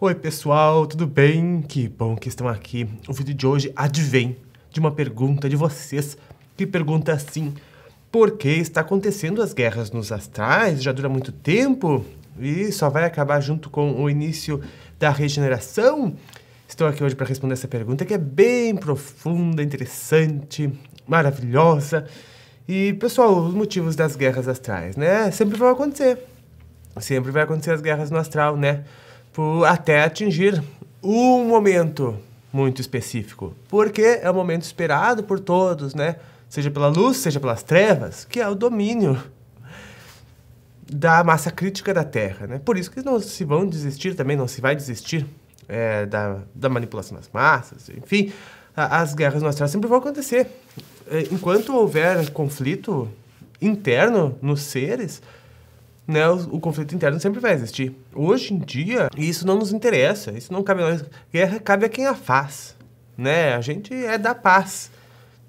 Oi, pessoal, tudo bem? Que bom que estão aqui. O vídeo de hoje advém de uma pergunta de vocês que pergunta assim: por que está acontecendo as guerras nos astrais? Já dura muito tempo e só vai acabar junto com o início da regeneração? Estou aqui hoje para responder essa pergunta que é bem profunda, interessante, maravilhosa. E, pessoal, os motivos das guerras astrais, né? Sempre vão acontecer. Sempre vai acontecer as guerras no astral, né? até atingir um momento muito específico, porque é o momento esperado por todos, né? Seja pela luz, seja pelas trevas, que é o domínio da massa crítica da Terra, né? Por isso que não se vão desistir também, não se vai desistir é, da, da manipulação das massas, enfim, a, as guerras no astral sempre vão acontecer. É, enquanto houver conflito interno nos seres, né, o, o, conflito interno sempre vai existir. Hoje em dia, isso não nos interessa, isso não cabe a nós. Guerra cabe a quem a faz, né? A gente é da paz,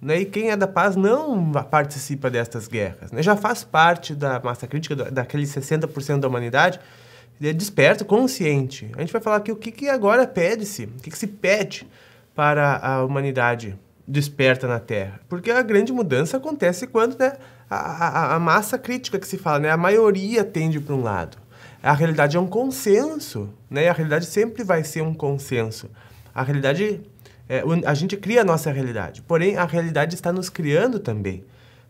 né? E quem é da paz não participa destas guerras, né? Já faz parte da massa crítica, daqueles 60% da humanidade, é desperto, consciente. A gente vai falar aqui o que, que agora pede-se, o que, que se pede para a humanidade desperta na Terra. Porque a grande mudança acontece quando, né? a, a massa crítica que se fala, né? A maioria tende para um lado. A realidade é um consenso, né? A realidade sempre vai ser um consenso. A realidade, é, a gente cria a nossa realidade. Porém, a realidade está nos criando também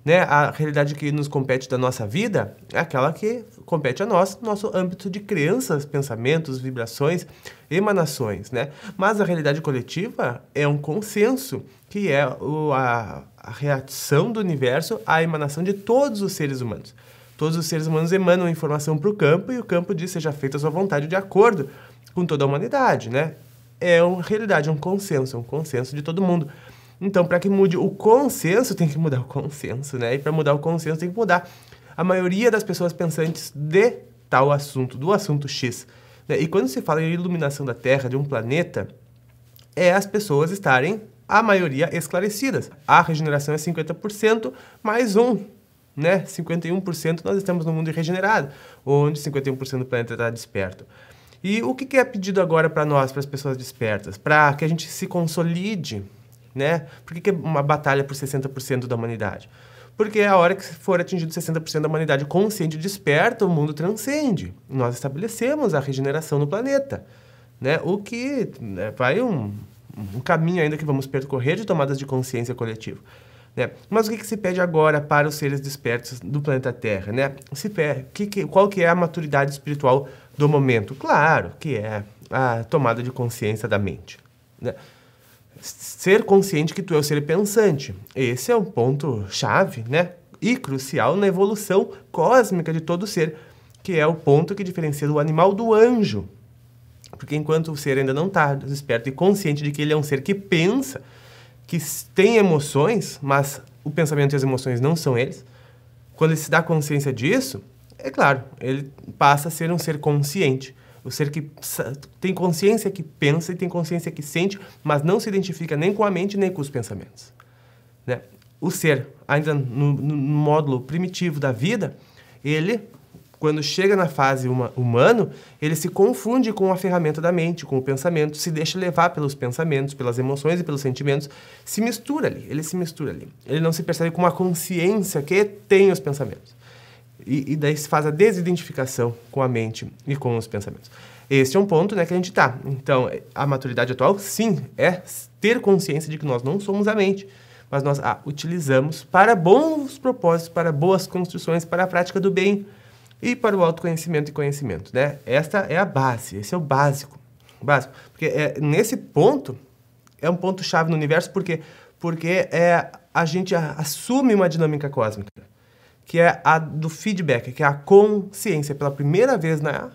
né, a realidade que nos compete da nossa vida é aquela que compete a nós, nosso âmbito de crenças, pensamentos, vibrações, emanações, né? Mas a realidade coletiva é um consenso que é o, a, a reação do universo à emanação de todos os seres humanos. Todos os seres humanos emanam informação para o campo e o campo diz seja feita a sua vontade de acordo com toda a humanidade, né? É uma realidade, é um consenso, é um consenso de todo mundo. Então, para que mude o consenso, tem que mudar o consenso, né? E para mudar o consenso, tem que mudar a maioria das pessoas pensantes de tal assunto, do assunto X. Né? E quando se fala em iluminação da Terra, de um planeta, é as pessoas estarem, a maioria, esclarecidas. A regeneração é 50%, mais um, né? 51% nós estamos no mundo regenerado, onde 51% do planeta está desperto. E o que é pedido agora para nós, para as pessoas despertas? Para que a gente se consolide né? Por que, que é uma batalha por 60% da humanidade? Porque é a hora que for atingido 60% da humanidade consciente e desperta, o mundo transcende. Nós estabelecemos a regeneração no planeta, né? O que né, vai um, um caminho ainda que vamos percorrer de tomadas de consciência coletiva. Né? Mas o que, que, se pede agora para os seres despertos do planeta Terra? Né? Se pede, que, que, qual que é a maturidade espiritual do momento? Claro que é a tomada de consciência da mente. Né? ser consciente que tu é o ser pensante. Esse é um ponto chave, né? E crucial na evolução cósmica de todo ser, que é o ponto que diferencia o animal do anjo. Porque enquanto o ser ainda não está desperto e consciente de que ele é um ser que pensa, que tem emoções, mas o pensamento e as emoções não são eles, quando ele se dá consciência disso, é claro, ele passa a ser um ser consciente. O ser que tem consciência que pensa e tem consciência que sente, mas não se identifica nem com a mente nem com os pensamentos. Né? O ser, ainda no, no módulo primitivo da vida, ele, quando chega na fase uma, humano, ele se confunde com a ferramenta da mente, com o pensamento, se deixa levar pelos pensamentos, pelas emoções e pelos sentimentos, se mistura ali, ele se mistura ali. Ele não se percebe com uma consciência que tem os pensamentos. E, e, daí se faz a desidentificação com a mente e com os pensamentos. esse é um ponto né, que a gente está. Então, a maturidade atual, sim, é ter consciência de que nós não somos a mente, mas nós a utilizamos para bons propósitos, para boas construções, para a prática do bem e para o autoconhecimento e conhecimento. Né? Esta é a base, esse é o básico. O básico. Porque é, nesse ponto, é um ponto-chave no universo, porque, porque é, a gente assume uma dinâmica cósmica que é a do feedback, que é a consciência. Pela primeira vez na,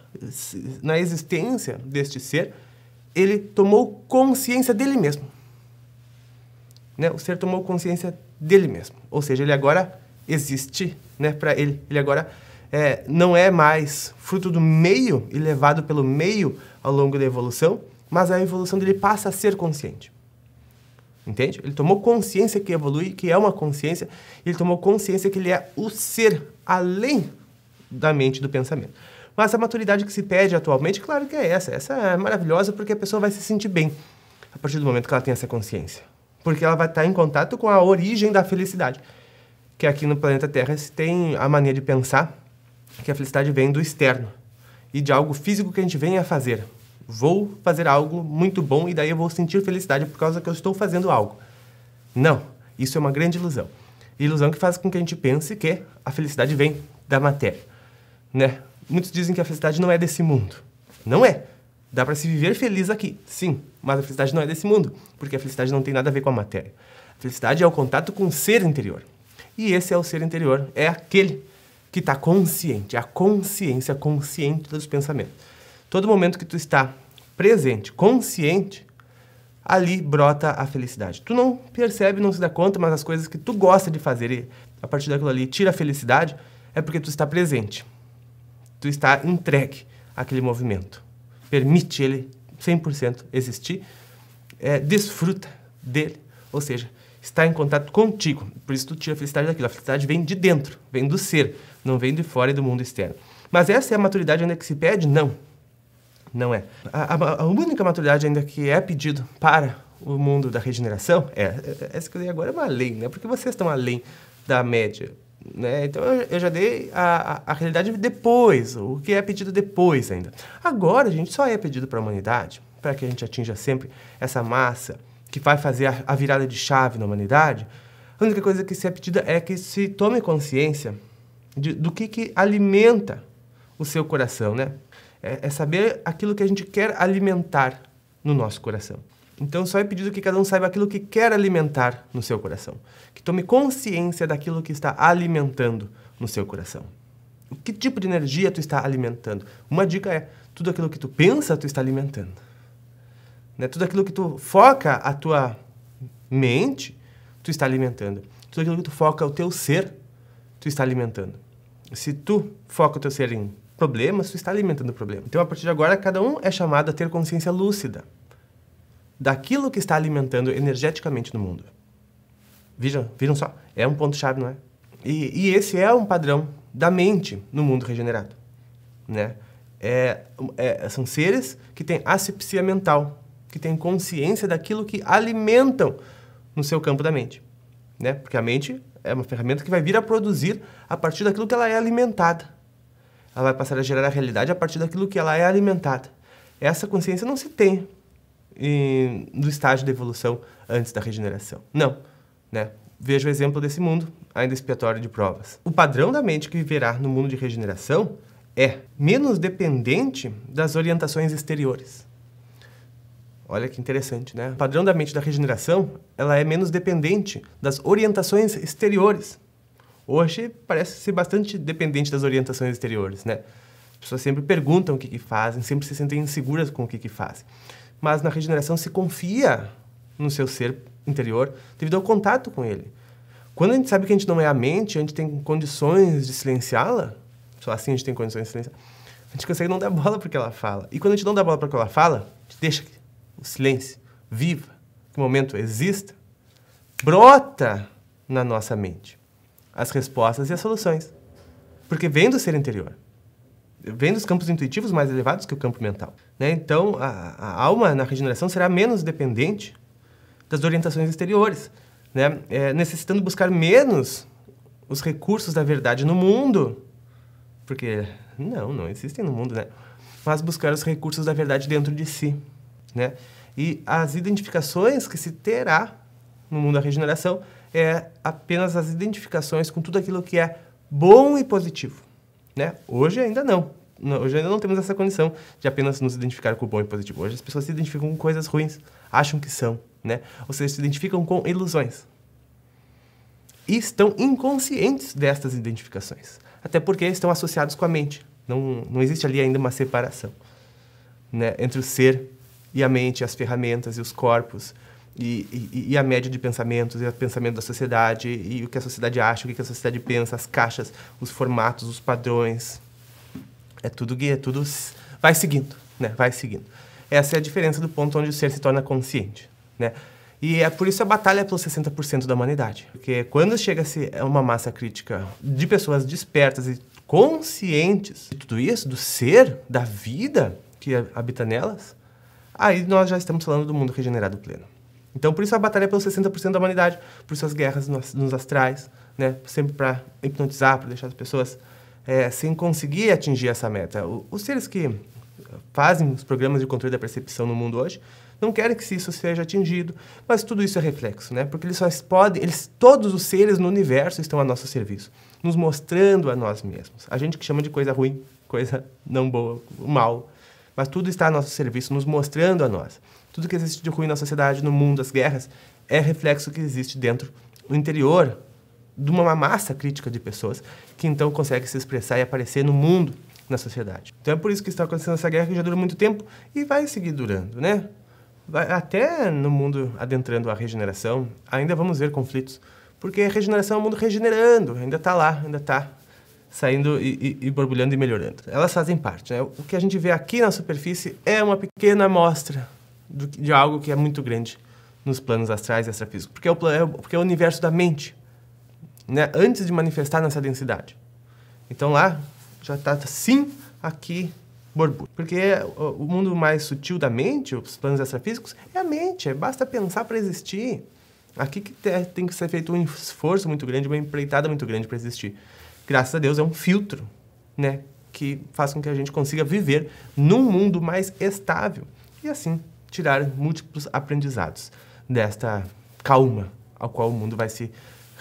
na existência deste ser, ele tomou consciência dele mesmo. Né? O ser tomou consciência dele mesmo. Ou seja, ele agora existe né, para ele. Ele agora é, não é mais fruto do meio e levado pelo meio ao longo da evolução, mas a evolução dele passa a ser consciente. Entende? Ele tomou consciência que evolui, que é uma consciência, ele tomou consciência que ele é o ser além da mente do pensamento. Mas a maturidade que se pede atualmente, claro que é essa. Essa é maravilhosa porque a pessoa vai se sentir bem a partir do momento que ela tem essa consciência. Porque ela vai estar em contato com a origem da felicidade. Que aqui no planeta Terra se tem a mania de pensar que a felicidade vem do externo e de algo físico que a gente vem a fazer vou fazer algo muito bom e daí eu vou sentir felicidade por causa que eu estou fazendo algo. Não, isso é uma grande ilusão. Ilusão que faz com que a gente pense que a felicidade vem da matéria, né? Muitos dizem que a felicidade não é desse mundo. Não é. Dá para se viver feliz aqui, sim, mas a felicidade não é desse mundo, porque a felicidade não tem nada a ver com a matéria. A felicidade é o contato com o ser interior. E esse é o ser interior, é aquele que está consciente, a consciência consciente dos pensamentos. Todo momento que tu está presente, consciente, ali brota a felicidade. Tu não percebe, não se dá conta, mas as coisas que tu gosta de fazer e a partir daquilo ali tira a felicidade é porque tu está presente. Tu está entregue àquele movimento. Permite ele 100% existir, é, desfruta dele, ou seja, está em contato contigo. Por isso tu tira a felicidade daquilo. A felicidade vem de dentro, vem do ser, não vem de fora e do mundo externo. Mas essa é a maturidade ainda que se pede? Não não é. A, a, a única maturidade ainda que é pedido para o mundo da regeneração é, é essa que eu dei agora é uma lei, né? Porque vocês estão além da média. Né? Então eu já dei a, a, a, realidade depois, o que é pedido depois ainda. Agora a gente só é pedido para a humanidade, para que a gente atinja sempre essa massa que vai fazer a, a, virada de chave na humanidade. A única coisa que se é pedida é que se tome consciência de, do que, que alimenta o seu coração, né? É, é saber aquilo que a gente quer alimentar no nosso coração. Então, só é pedido que cada um saiba aquilo que quer alimentar no seu coração. Que tome consciência daquilo que está alimentando no seu coração. Que tipo de energia tu está alimentando? Uma dica é, tudo aquilo que tu pensa, tu está alimentando. Né? Tudo aquilo que tu foca a tua mente, tu está alimentando. Tudo aquilo que tu foca o teu ser, tu está alimentando. Se tu foca o teu ser em problemas, você está alimentando o problema. Então, a partir de agora, cada um é chamado a ter consciência lúcida daquilo que está alimentando energeticamente no mundo. Vejam, viram só, é um ponto-chave, não é? E, e, esse é um padrão da mente no mundo regenerado, né? É, é, são seres que têm asepsia mental, que têm consciência daquilo que alimentam no seu campo da mente, né? Porque a mente é uma ferramenta que vai vir a produzir a partir daquilo que ela é alimentada ela vai passar a gerar a realidade a partir daquilo que ela é alimentada. Essa consciência não se tem e, estágio da evolução antes da regeneração. Não, né? Veja o exemplo desse mundo, ainda expiatório de provas. O padrão da mente que viverá no mundo de regeneração é menos dependente das orientações exteriores. Olha que interessante, né? O padrão da mente da regeneração, ela é menos dependente das orientações exteriores hoje parece ser bastante dependente das orientações exteriores, né? As pessoas sempre perguntam o que, que fazem, sempre se sentem inseguras com o que, que fazem. Mas na regeneração se confia no seu ser interior devido ao contato com ele. Quando a gente sabe que a gente não é a mente, a gente tem condições de silenciá-la, só assim a gente tem condições de silenciar, a gente consegue não dar bola para o que ela fala. E quando a gente não dá bola para o que ela fala, a gente deixa o silêncio viva, que o momento exista, brota na nossa mente as respostas e as soluções. Porque vem do ser interior. Vem dos campos intuitivos mais elevados que o campo mental. Né? Então, a, a, alma na regeneração será menos dependente das orientações exteriores, né? É, necessitando buscar menos os recursos da verdade no mundo, porque não, não existem no mundo, né? Mas buscar os recursos da verdade dentro de si, né? E as identificações que se terá no mundo da regeneração é apenas as identificações com tudo aquilo que é bom e positivo. Né? Hoje ainda não. Hoje ainda não temos essa condição de apenas nos identificar com o bom e positivo. Hoje as pessoas se identificam com coisas ruins, acham que são, né? Ou seja, se identificam com ilusões. E estão inconscientes destas identificações. Até porque estão associados com a mente. Não, não existe ali ainda uma separação né? entre o ser e a mente, as ferramentas e os corpos, e, e, e, a média de pensamentos, e o pensamento da sociedade, e o que a sociedade acha, o que a sociedade pensa, as caixas, os formatos, os padrões. É tudo guia, é tudo vai seguindo, né? Vai seguindo. Essa é a diferença do ponto onde o ser se torna consciente, né? E é por isso a batalha é pelos 60% da humanidade. Porque quando chega-se a uma massa crítica de pessoas despertas e conscientes de tudo isso, do ser, da vida que habita nelas, aí nós já estamos falando do mundo regenerado pleno. Então, por isso a batalha é pelos 60% da humanidade, por suas guerras nos, nos astrais, né? Sempre para hipnotizar, para deixar as pessoas é, sem conseguir atingir essa meta. O, os seres que fazem os programas de controle da percepção no mundo hoje não querem que isso seja atingido, mas tudo isso é reflexo, né? Porque eles só podem, eles, todos os seres no universo estão a nosso serviço, nos mostrando a nós mesmos. A gente que chama de coisa ruim, coisa não boa, mal, mas tudo está a nosso serviço, nos mostrando a nós. Tudo que existe de ruim na sociedade, no mundo, as guerras, é reflexo que existe dentro, no interior, de uma massa crítica de pessoas que então consegue se expressar e aparecer no mundo, na sociedade. Então é por isso que está acontecendo essa guerra que já dura muito tempo e vai seguir durando, né? Vai, até no mundo adentrando a regeneração, ainda vamos ver conflitos, porque a regeneração é o um mundo regenerando, ainda está lá, ainda está saindo e, e, e, borbulhando e melhorando. Elas fazem parte, né? O que a gente vê aqui na superfície é uma pequena amostra do, de algo que é muito grande nos planos astrais e extrafísicos, porque é o, porque é o universo da mente, né? antes de manifestar nessa densidade. Então lá já está tá sim aqui borbulha. Porque é, o mundo mais sutil da mente, os planos extrafísicos, é a mente, é, basta pensar para existir. Aqui que tem que ser feito um esforço muito grande, uma empreitada muito grande para existir. Graças a Deus é um filtro, né, que faz com que a gente consiga viver num mundo mais estável. E assim, tirar múltiplos aprendizados desta calma ao qual o mundo vai se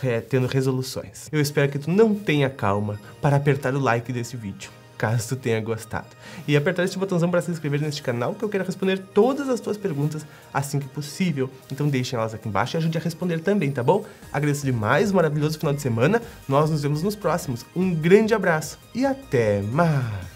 é, tendo resoluções. Eu espero que tu não tenha calma para apertar o like desse vídeo, caso tu tenha gostado. E apertar este botãozão para se inscrever neste canal, que eu quero responder todas as tuas perguntas assim que possível. Então deixem elas aqui embaixo e ajude a responder também, tá bom? Agradeço demais, um maravilhoso final de semana. Nós nos vemos nos próximos. Um grande abraço e até mais!